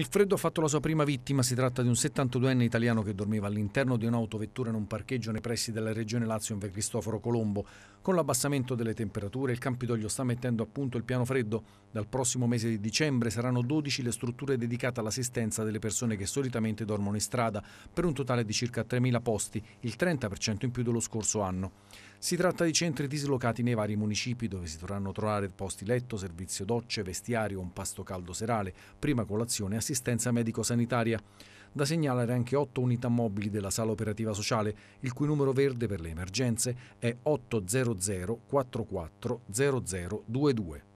Il freddo ha fatto la sua prima vittima, si tratta di un 72enne italiano che dormiva all'interno di un'autovettura in un parcheggio nei pressi della regione Lazio in via Cristoforo Colombo. Con l'abbassamento delle temperature il Campidoglio sta mettendo a punto il piano freddo. Dal prossimo mese di dicembre saranno 12 le strutture dedicate all'assistenza delle persone che solitamente dormono in strada, per un totale di circa 3.000 posti, il 30% in più dello scorso anno. Si tratta di centri dislocati nei vari municipi dove si dovranno trovare posti letto, servizio docce, vestiario, un pasto caldo serale, prima colazione e assistenza medico-sanitaria. Da segnalare anche 8 unità mobili della sala operativa sociale, il cui numero verde per le emergenze è 800 44 0022.